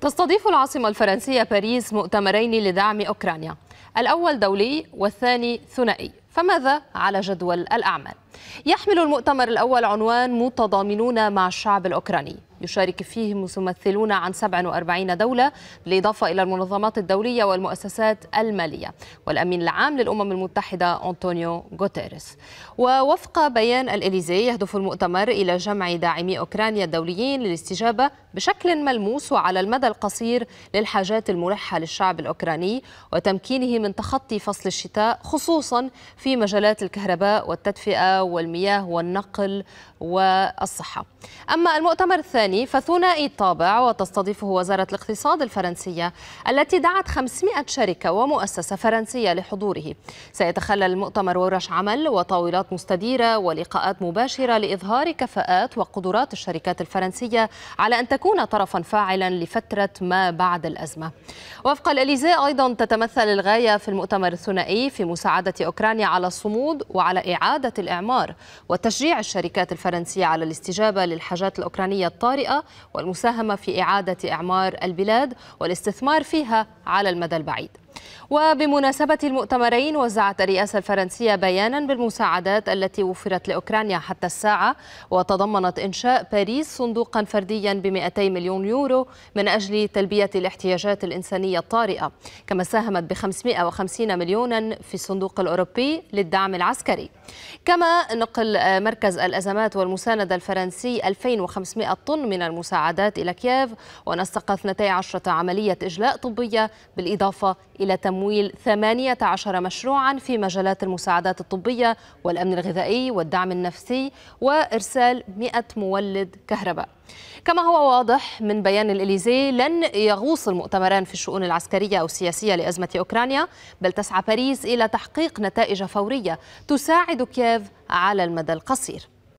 تستضيف العاصمة الفرنسية باريس مؤتمرين لدعم أوكرانيا الأول دولي والثاني ثنائي فماذا على جدول الأعمال؟ يحمل المؤتمر الأول عنوان متضامنون مع الشعب الأوكراني يشارك فيه ممثلون عن 47 دولة بالإضافة إلى المنظمات الدولية والمؤسسات المالية والأمين العام للأمم المتحدة أنطونيو غوتيريس ووفق بيان الإليزي يهدف المؤتمر إلى جمع داعمي أوكرانيا الدوليين للاستجابة بشكل ملموس وعلى المدى القصير للحاجات الملحة للشعب الأوكراني وتمكينه من تخطي فصل الشتاء خصوصا في مجالات الكهرباء والتدفئة والمياه والنقل والصحة أما المؤتمر الثاني الثاني فثنائي الطابع وتستضيفه وزارة الاقتصاد الفرنسية التي دعت 500 شركة ومؤسسة فرنسية لحضوره سيتخلل المؤتمر ورش عمل وطاولات مستديرة ولقاءات مباشرة لإظهار كفاءات وقدرات الشركات الفرنسية على أن تكون طرفا فاعلا لفترة ما بعد الأزمة وفق الأليزي أيضا تتمثل الغاية في المؤتمر الثنائي في مساعدة أوكرانيا على الصمود وعلى إعادة الإعمار وتشجيع الشركات الفرنسية على الاستجابة للحاجات الأوكرانية الطارئة الطارئة والمساهمة في إعادة إعمار البلاد والاستثمار فيها على المدى البعيد وبمناسبة المؤتمرين وزعت الرئاسة الفرنسية بيانا بالمساعدات التي وفرت لأوكرانيا حتى الساعة وتضمنت إنشاء باريس صندوقا فرديا ب 200 مليون يورو من أجل تلبية الاحتياجات الإنسانية الطارئة كما ساهمت ب 550 مليونا في الصندوق الأوروبي للدعم العسكري كما نقل مركز الأزمات والمساندة الفرنسي 2500 طن من المساعدات إلى كييف ونسق 12 عملية إجلاء طبية بالإضافة إلى تمويل تمويل 18 مشروعا في مجالات المساعدات الطبية والأمن الغذائي والدعم النفسي وإرسال 100 مولد كهرباء كما هو واضح من بيان الإليزي لن يغوص المؤتمران في الشؤون العسكرية أو السياسية لأزمة أوكرانيا بل تسعى باريس إلى تحقيق نتائج فورية تساعد كييف على المدى القصير